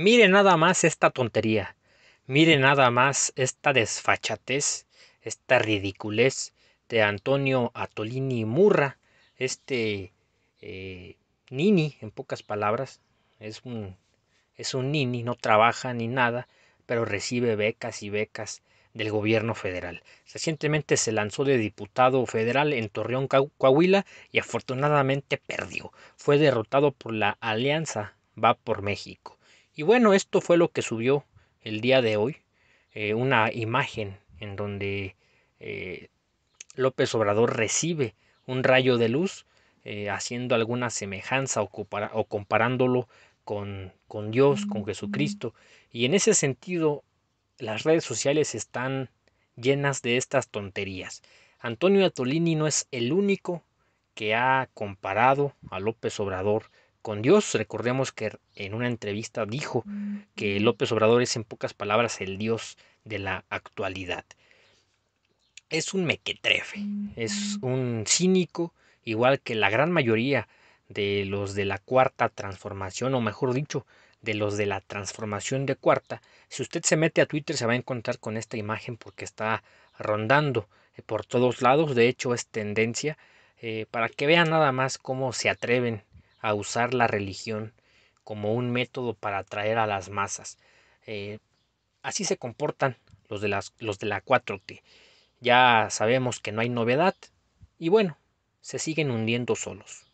Mire nada más esta tontería. Mire nada más esta desfachatez, esta ridiculez de Antonio Atolini Murra, este eh, nini, en pocas palabras. Es un, es un nini, no trabaja ni nada, pero recibe becas y becas del gobierno federal. Recientemente se lanzó de diputado federal en Torreón, Coahuila y afortunadamente perdió. Fue derrotado por la Alianza Va por México. Y bueno, esto fue lo que subió el día de hoy, eh, una imagen en donde eh, López Obrador recibe un rayo de luz, eh, haciendo alguna semejanza o, comparándolo con, Dios, con Jesucristo. Y en ese sentido, las redes sociales están llenas de estas tonterías. Antonio Atolini no es el único que ha comparado a López Obrador con Dios. Recordemos que en una entrevista dijo que mm. López Obrador es en pocas palabras el Dios de la actualidad. Es un mequetrefe, es un cínico, igual que la gran mayoría de los de la cuarta transformación, o mejor dicho, de los de la transformación de cuarta. Si usted se mete a Twitter se va a encontrar con esta imagen porque está rondando eh, por todos lados, de hecho es tendencia, eh, para que vean nada más cómo se atreven a usar la religión como un método para atraer a las masas. Eh, así se comportan los de, las, los de la 4T. Ya sabemos que no hay novedad y bueno, se siguen hundiendo solos.